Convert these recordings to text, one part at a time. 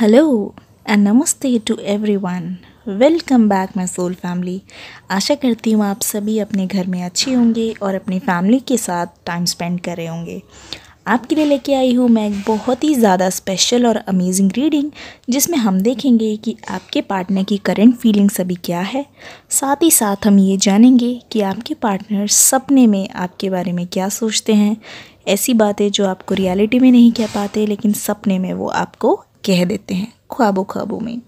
Hello and namaste to everyone welcome back my soul family आशा करती हूँ आप सभी अपने घर में अच्छे होंगे और अपनी फैमिली के साथ टाइम स्पेंड कर रहे होंगे आपके लिए लेके आई हूँ मैं एक बहुत ही ज़्यादा स्पेशल और अमेजिंग रीडिंग जिसमें हम देखेंगे कि आपके पार्टनर की करंट फीलिंग्स अभी क्या है साथ ही साथ हम ये जानेंगे कि आपके पार्टनर सपने में आपके बारे में क्या सोचते हैं ऐसी बातें जो आपको रियलिटी में नहीं कह पाते लेकिन सपने में वो आपको कह देते हैं ख्वाबों ख्वाबों में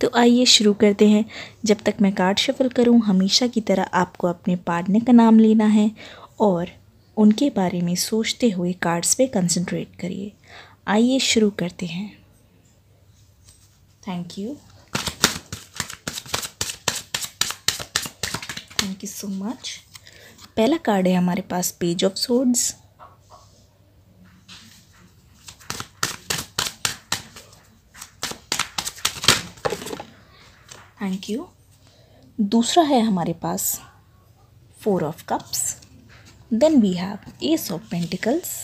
तो आइए शुरू करते हैं जब तक मैं कार्ड शफल करूं हमेशा की तरह आपको अपने पार्टनर का नाम लेना है और उनके बारे में सोचते हुए कार्ड्स पे कंसंट्रेट करिए आइए शुरू करते हैं thank you thank you so much पहला कार्ड है हमारे पास page of swords thank you दूसरा है हमारे पास four of cups then we have ace of pentacles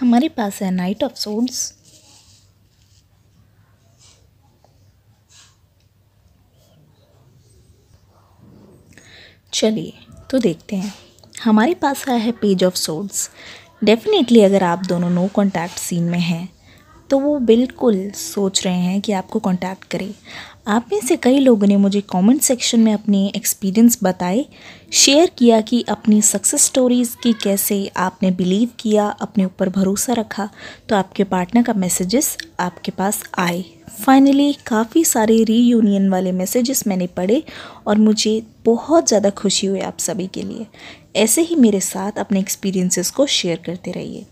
हमारे पास है नाइट ऑफ सोड्स चलिए तो देखते हैं हमारे पास आया है पेज ऑफ सोड्स डेफिनेटली अगर आप दोनों नो कॉन्टैक्ट सीन में हैं तो वो बिल्कुल सोच रहे हैं कि आपको कॉन्टैक्ट करें आप में से कई लोगों ने मुझे कमेंट सेक्शन में अपने एक्सपीरियंस बताए शेयर किया कि अपनी सक्सेस स्टोरीज़ की कैसे आपने बिलीव किया अपने ऊपर भरोसा रखा तो आपके पार्टनर का मैसेजेस आपके पास आए फाइनली काफ़ी सारे रीयूनियन वाले मैसेजेस मैंने पढ़े और मुझे बहुत ज़्यादा खुशी हुई आप सभी के लिए ऐसे ही मेरे साथ अपने एक्सपीरियंसेस को शेयर करते रहिए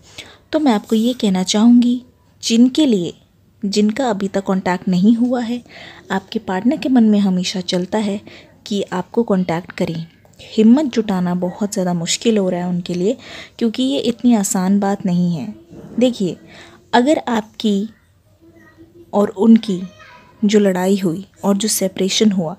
तो मैं आपको ये कहना चाहूँगी जिनके लिए जिनका अभी तक कांटेक्ट नहीं हुआ है आपके पार्टनर के मन में हमेशा चलता है कि आपको कांटेक्ट करें हिम्मत जुटाना बहुत ज़्यादा मुश्किल हो रहा है उनके लिए क्योंकि ये इतनी आसान बात नहीं है देखिए अगर आपकी और उनकी जो लड़ाई हुई और जो सेपरेशन हुआ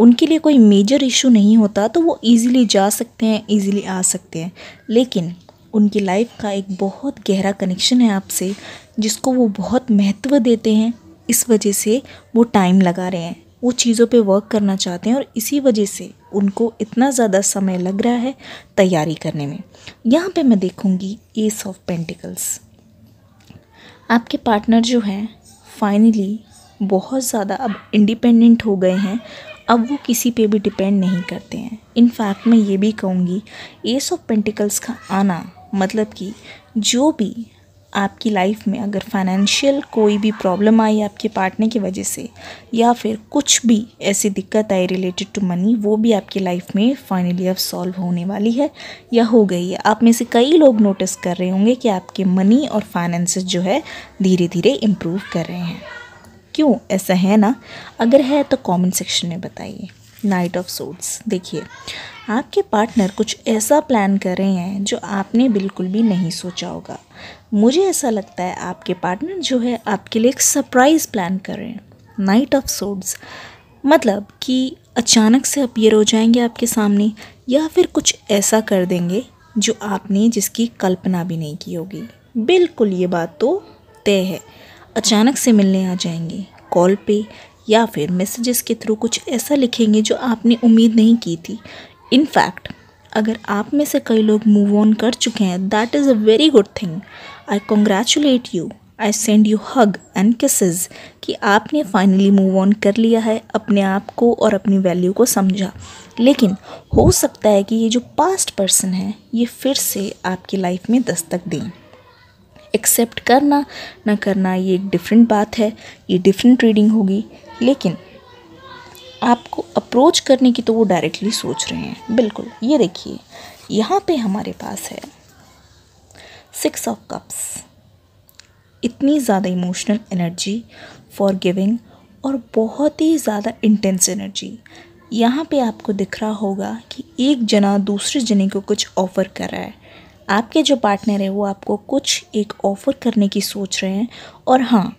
उनके लिए कोई मेजर इशू नहीं होता तो वो ईज़िली जा सकते हैं इजीली आ सकते हैं लेकिन उनकी लाइफ का एक बहुत गहरा कनेक्शन है आपसे जिसको वो बहुत महत्व देते हैं इस वजह से वो टाइम लगा रहे हैं वो चीज़ों पे वर्क करना चाहते हैं और इसी वजह से उनको इतना ज़्यादा समय लग रहा है तैयारी करने में यहाँ पे मैं देखूँगी एस ऑफ पेंटिकल्स आपके पार्टनर जो हैं फाइनली बहुत ज़्यादा अब इंडिपेंडेंट हो गए हैं अब वो किसी पे भी डिपेंड नहीं करते हैं इनफैक्ट मैं ये भी कहूँगी एस ऑफ पेंटिकल्स का आना मतलब कि जो भी आपकी लाइफ में अगर फाइनेंशियल कोई भी प्रॉब्लम आई आपके पार्टनर की वजह से या फिर कुछ भी ऐसी दिक्कत आई रिलेटेड टू मनी वो भी आपकी लाइफ में फाइनली अब सॉल्व होने वाली है या हो गई है आप में से कई लोग नोटिस कर रहे होंगे कि आपके मनी और फाइनेंसेस जो है धीरे धीरे इम्प्रूव कर रहे हैं क्यों ऐसा है ना अगर है तो कमेंट सेक्शन में बताइए नाइट ऑफ सोट्स देखिए आपके पार्टनर कुछ ऐसा प्लान कर रहे हैं जो आपने बिल्कुल भी नहीं सोचा होगा मुझे ऐसा लगता है आपके पार्टनर जो है आपके लिए एक सरप्राइज़ प्लान कर रहे हैं नाइट ऑफ सोड्स मतलब कि अचानक से अपियर हो जाएंगे आपके सामने या फिर कुछ ऐसा कर देंगे जो आपने जिसकी कल्पना भी नहीं की होगी बिल्कुल ये बात तो तय है अचानक से मिलने आ जाएंगे कॉल पे या फिर मैसेजेस के थ्रू कुछ ऐसा लिखेंगे जो आपने उम्मीद नहीं की थी इनफैक्ट अगर आप में से कई लोग मूव ऑन कर चुके हैं that is a very good thing I congratulate you I send you hug and kisses कि आपने फाइनली मूव ऑन कर लिया है अपने आप को और अपनी वैल्यू को समझा लेकिन हो सकता है कि ये जो पास्ट पर्सन है ये फिर से आपकी लाइफ में दस्तक दें एक्सेप्ट करना ना करना ये एक डिफरेंट बात है ये डिफरेंट रीडिंग होगी लेकिन आपको अप्रोच करने की तो वो डायरेक्टली सोच रहे हैं बिल्कुल ये देखिए यहाँ पे हमारे पास है सिक्स ऑफ कप्स इतनी ज़्यादा इमोशनल एनर्जी फॉर गिविंग और बहुत ही ज़्यादा इंटेंस एनर्जी यहाँ पे आपको दिख रहा होगा कि एक जना दूसरे जने को कुछ ऑफ़र कर रहा है आपके जो पार्टनर है वो आपको कुछ एक ऑफ़र करने की सोच रहे हैं और हाँ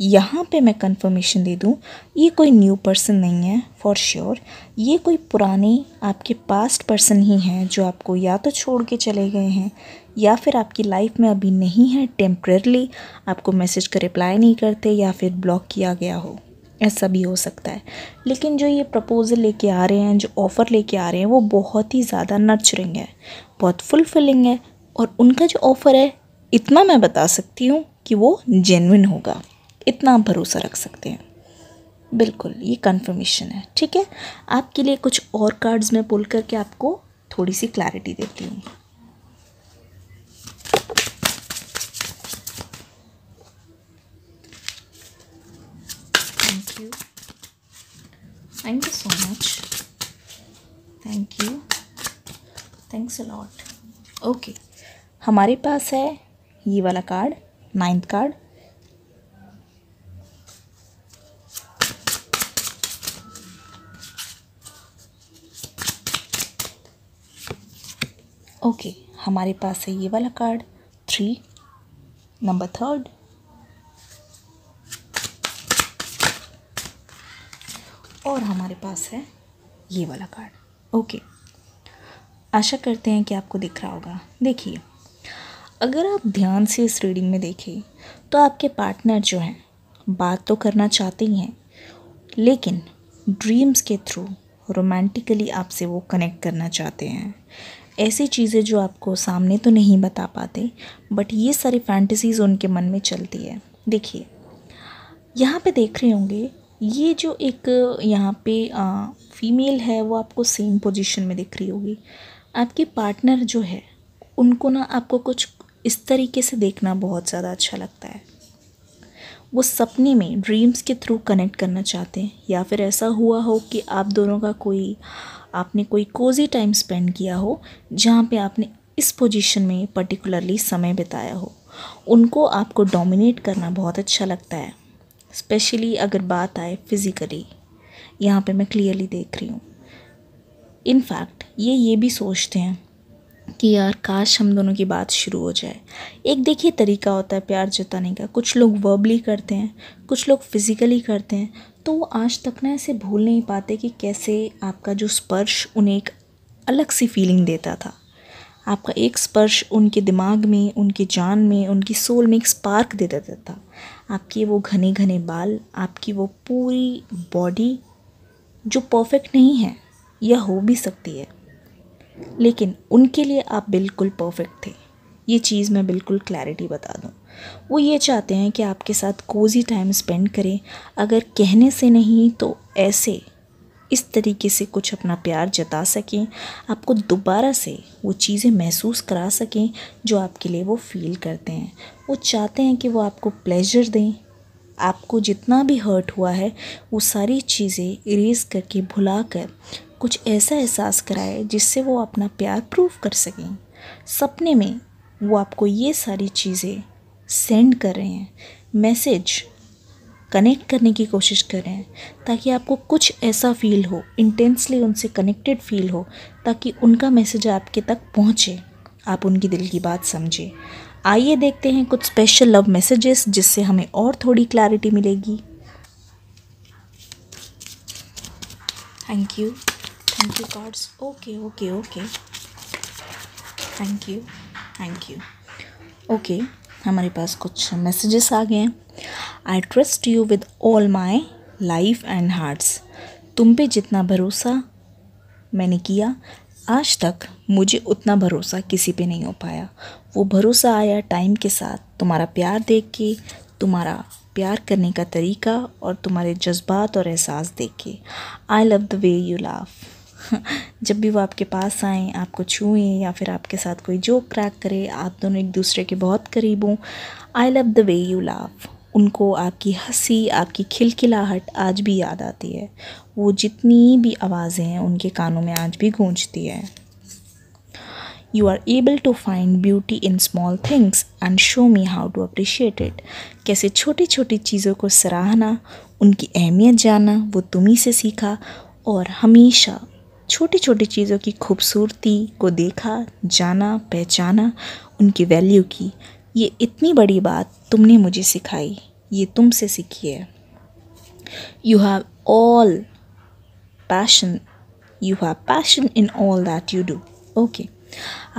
यहाँ पे मैं कंफर्मेशन दे दूँ ये कोई न्यू पर्सन नहीं है फॉर श्योर sure. ये कोई पुराने आपके पास्ट पर्सन ही हैं जो आपको या तो छोड़ के चले गए हैं या फिर आपकी लाइफ में अभी नहीं है टेम्प्रेरली आपको मैसेज का रिप्लाई नहीं करते या फिर ब्लॉक किया गया हो ऐसा भी हो सकता है लेकिन जो ये प्रपोज़ल लेके आ रहे हैं जो ऑफ़र लेके आ रहे हैं वो बहुत ही ज़्यादा नर्चरिंग है बहुत फुलफिलिंग है और उनका जो ऑफ़र है इतना मैं बता सकती हूँ कि वो जेनविन होगा इतना आप भरोसा रख सकते हैं बिल्कुल ये कन्फर्मेशन है ठीक है आपके लिए कुछ और कार्ड्स मैं पुल करके आपको थोड़ी सी क्लैरिटी देती हूँ thank you thank you so much thank you thanks a lot okay हमारे पास है ये वाला card ninth card okay okay, हमारे पास है ये वाला कार्ड थ्री नंबर थर्ड और हमारे पास है ये वाला कार्ड ओके okay. आशा करते हैं कि आपको दिख रहा होगा देखिए अगर आप ध्यान से इस रीडिंग में देखें तो आपके पार्टनर जो हैं बात तो करना चाहते ही हैं लेकिन ड्रीम्स के थ्रू रोमांटिकली आपसे वो कनेक्ट करना चाहते हैं ऐसी चीज़ें जो आपको सामने तो नहीं बता पाते बट ये सारी फैंटसीज़ उनके मन में चलती है देखिए यहाँ पे देख रहे होंगे ये जो एक यहाँ पे आ, फीमेल है वो आपको सेम पोजीशन में दिख रही होगी आपके पार्टनर जो है उनको ना आपको कुछ इस तरीके से देखना बहुत ज़्यादा अच्छा लगता है वो सपने में ड्रीम्स के थ्रू कनेक्ट करना चाहते हैं या फिर ऐसा हुआ हो कि आप दोनों का कोई आपने कोई कोजी टाइम स्पेंड किया हो जहाँ पे आपने इस पोजीशन में पर्टिकुलरली समय बिताया हो उनको आपको डोमिनेट करना बहुत अच्छा लगता है स्पेशली अगर बात आए फिज़िकली यहाँ पे मैं क्लियरली देख रही हूँ इनफैक्ट ये ये भी सोचते हैं कि यार काश हम दोनों की बात शुरू हो जाए एक देखिए तरीका होता है प्यार जताने का कुछ लोग वर्बली करते हैं कुछ लोग फिज़िकली करते हैं तो वो आज तक ना ऐसे भूल नहीं पाते कि कैसे आपका जो स्पर्श उन्हें एक अलग सी फीलिंग देता था आपका एक स्पर्श उनके दिमाग में उनकी जान में उनकी सोल में एक स्पार्क दे देता था आपके वो घने घने बाल आपकी वो पूरी बॉडी जो परफेक्ट नहीं है या हो भी सकती है लेकिन उनके लिए आप बिल्कुल परफेक्ट थे ये चीज़ मैं बिल्कुल क्लैरिटी बता दूँ वो ये चाहते हैं कि आपके साथ कोजी टाइम स्पेंड करें अगर कहने से नहीं तो ऐसे इस तरीके से कुछ अपना प्यार जता सकें आपको दोबारा से वो चीज़ें महसूस करा सकें जो आपके लिए वो फील करते हैं वो चाहते हैं कि वो आपको प्लेजर दें आपको जितना भी हर्ट हुआ है वो सारी चीज़ें इरेज करके भुला कर कुछ ऐसा एहसास कराए जिससे वो अपना प्यार प्रूव कर सकें सपने में वो आपको ये सारी चीज़ें सेंड कर रहे हैं मैसेज कनेक्ट करने की कोशिश कर रहे हैं ताकि आपको कुछ ऐसा फील हो इंटेंसली उनसे कनेक्टेड फील हो ताकि उनका मैसेज आपके तक पहुँचे आप उनकी दिल की बात समझें आइए देखते हैं कुछ स्पेशल लव मैसेजेस जिससे हमें और थोड़ी क्लैरिटी मिलेगी thank you thank you cards okay okay okay thank you thank you okay हमारे पास कुछ मैसेजेस आ गए हैं I trust you with all my life and hearts तुम पे जितना भरोसा मैंने किया आज तक मुझे उतना भरोसा किसी पे नहीं हो पाया वो भरोसा आया टाइम के साथ तुम्हारा प्यार देख के तुम्हारा प्यार करने का तरीका और तुम्हारे जज्बात और एहसास देख के I love the way you laugh जब भी वो आपके पास आएँ आपको छूएँ या फिर आपके साथ कोई जोक क्रैक करे आप दोनों एक दूसरे के बहुत करीब हों I love the way you laugh उनको आपकी हंसी आपकी खिलखिलाहट आज भी याद आती है वो जितनी भी आवाज़ें हैं उनके कानों में आज भी गूंजती है you are able to find beauty in small things and show me how to appreciate it कैसे छोटी छोटी चीज़ों को सराहना उनकी अहमियत जाना वो तुम्ही से सीखा और हमेशा छोटी छोटी चीज़ों की खूबसूरती को देखा जाना पहचाना उनकी वैल्यू की ये इतनी बड़ी बात तुमने मुझे सिखाई ये तुमसे सीखी है you have all passion you have passion in all that you do okay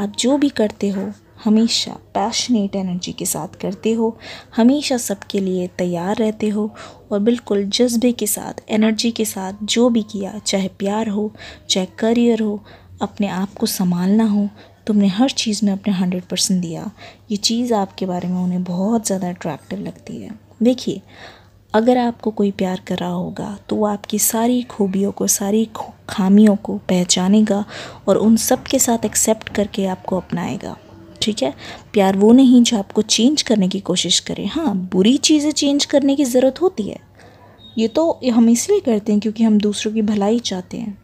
आप जो भी करते हो हमेशा पैशनेट एनर्जी के साथ करते हो हमेशा सबके लिए तैयार रहते हो और बिल्कुल जज्बे के साथ एनर्जी के साथ जो भी किया चाहे प्यार हो चाहे करियर हो अपने आप को संभालना हो तुमने हर चीज़ में अपने हंड्रेड परसेंट दिया ये चीज़ आपके बारे में उन्हें बहुत ज़्यादा अट्रैक्टिव लगती है देखिए अगर आपको कोई प्यार कर रहा होगा तो वो आपकी सारी खूबियों को सारी खामियों को पहचानेगा और उन सब के साथ एक्सेप्ट करके आपको अपनाएगा ठीक है प्यार वो नहीं जो आपको चेंज करने की कोशिश करे हाँ बुरी चीज़ें चेंज करने की ज़रूरत होती है ये तो हम इसलिए करते हैं क्योंकि हम दूसरों की भलाई चाहते हैं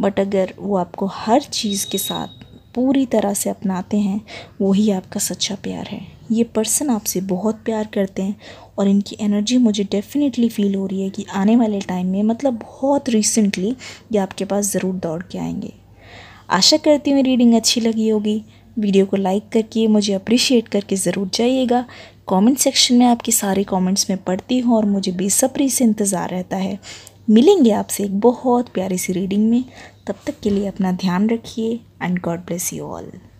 बट अगर वो आपको हर चीज़ के साथ पूरी तरह से अपनाते हैं वही आपका सच्चा प्यार है ये पर्सन आपसे बहुत प्यार करते हैं और इनकी एनर्जी मुझे डेफिनेटली फील हो रही है कि आने वाले टाइम में मतलब बहुत रिसेंटली ये आपके पास ज़रूर दौड़ के आएंगे आशा करती हूँ रीडिंग अच्छी लगी होगी वीडियो को लाइक करके मुझे अप्रिशिएट करके ज़रूर जाइएगा कमेंट सेक्शन में आपके सारे कमेंट्स में पढ़ती हूँ और मुझे बेसब्री से इंतज़ार रहता है मिलेंगे आपसे एक बहुत प्यारी सी रीडिंग में तब तक के लिए अपना ध्यान रखिए and God bless you all